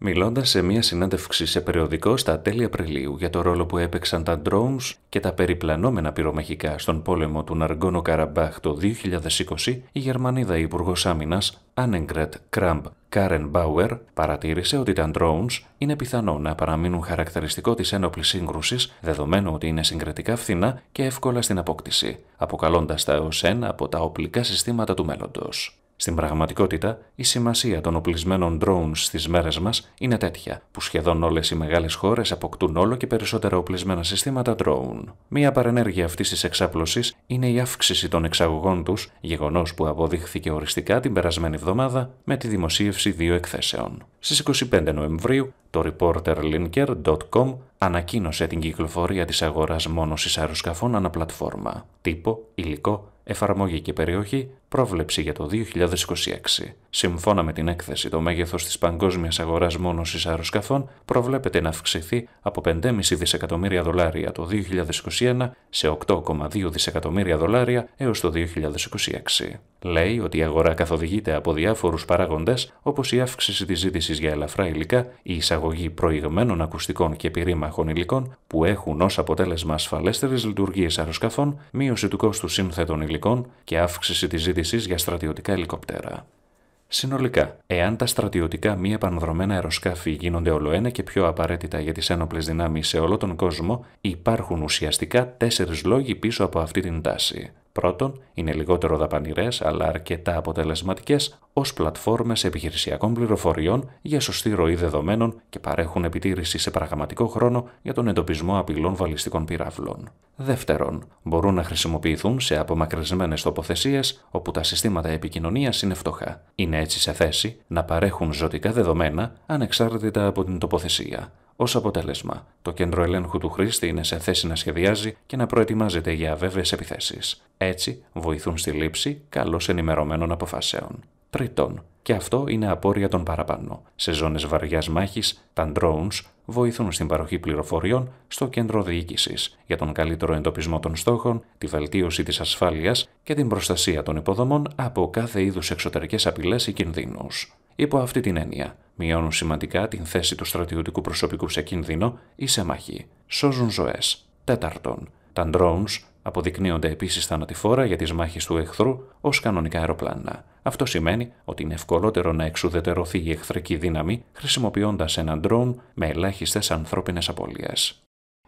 Μιλώντας σε μια συνέντευξη σε περιοδικό στα τέλη Απριλίου για το ρόλο που έπαιξαν τα drones και τα περιπλανόμενα πυρομαχικά στον πόλεμο του Ναργκόνο Καραμπάχ το 2020, η Γερμανίδα Υπουργός Άμυνας Άνεγκρετ Κραμπ Κάρεν Μπάουερ παρατήρησε ότι τα drones είναι πιθανό να παραμείνουν χαρακτηριστικό της ένοπλης σύγκρουσης, δεδομένου ότι είναι συγκριτικά φθηνά και εύκολα στην αποκτήση, αποκαλώντας τα ως ένα από τα οπλικά συστήματα του μέλλοντος. Στην πραγματικότητα, η σημασία των οπλισμένων drones στις μέρες μας είναι τέτοια, που σχεδόν όλες οι μεγάλες χώρες αποκτούν όλο και περισσότερα οπλισμένα συστήματα drone. Μία παρενέργεια αυτής της εξάπλωσης είναι η αύξηση των εξαγωγών τους, γεγονός που αποδείχθηκε οριστικά την περασμένη εβδομάδα με τη δημοσίευση δύο εκθέσεων. Στις 25 Νοεμβρίου, το reporterlinker.com ανακοίνωσε την κυκλοφορία της αγοράς μόνωσης αεροσκαφών αναπλατφόρμα, τύπο, υλικό, εφαρμογή και περιοχή, πρόβλεψη για το 2026. Σύμφωνα με την έκθεση, το μέγεθος της παγκόσμιας αγοράς μόνωσης αεροσκαφών προβλέπεται να αυξηθεί από 5,5 δισεκατομμύρια δολάρια το 2021 σε 8,2 δισεκατομμύρια δολάρια έως το 2026. Λέει ότι η αγορά καθοδηγείται από διάφορους παράγοντες όπως η αύξηση της ζήτησης για ελαφρά υλικά, η εισαγωγή προηγμένων ακουστικών και πυρήμαχων υλικών που έχουν ως αποτέλεσμα ασφαλέστερες λειτουργίες αεροσκαφών, μείωση του κόστου σύνθετων υλικών και αύξηση της ζήτησης για στρατιωτικά ελικόπτερα. Συνολικά, εάν τα στρατιωτικά μη επανδρομένα αεροσκάφη γίνονται ολοένα και πιο απαραίτητα για τις ένοπλες δυνάμεις σε όλο τον κόσμο, υπάρχουν ουσιαστικά τέσσερις λόγοι πίσω από αυτή την τάση. Πρώτον, είναι λιγότερο δαπανηρές αλλά αρκετά αποτελεσματικές ως πλατφόρμες επιχειρησιακών πληροφοριών για σωστή ροή δεδομένων και παρέχουν επιτήρηση σε πραγματικό χρόνο για τον εντοπισμό απειλών βαλιστικών πυράβλων. Δεύτερον, μπορούν να χρησιμοποιηθούν σε απομακρυσμένες τοποθεσίες όπου τα συστήματα επικοινωνίας είναι φτωχά. Είναι έτσι σε θέση να παρέχουν ζωτικά δεδομένα ανεξάρτητα από την τοποθεσία. Ως αποτέλεσμα, το κέντρο ελέγχου του χρήστη είναι σε θέση να σχεδιάζει και να προετοιμάζεται για αβέβαιες επιθέσεις. Έτσι, βοηθούν στη λήψη καλώς ενημερωμένων αποφάσεων. Τρίτον, και αυτό είναι απόρρια των παραπάνω. Σε ζώνες βαριάς μάχης, τα drones βοηθούν στην παροχή πληροφοριών στο κέντρο διοίκησης για τον καλύτερο εντοπισμό των στόχων, τη βελτίωση της ασφάλειας και την προστασία των υποδομών από κάθε είδους εξωτερικές απειλές ή κινδύνους. Υπό αυτή την έννοια, μειώνουν σημαντικά την θέση του στρατιωτικού προσωπικού σε κίνδυνο ή σε μάχη. Σώζουν ζωές. Τέταρτον, τα drones αποδεικνύονται επίσης θανατηφόρα για τις μάχες του εχθρού ως κανονικά αεροπλάνα. Αυτό σημαίνει ότι είναι ευκολότερο να εξουδετερωθεί η εχθρική δύναμη χρησιμοποιώντας ένα drone με ελάχιστες ανθρώπινες απώλειες.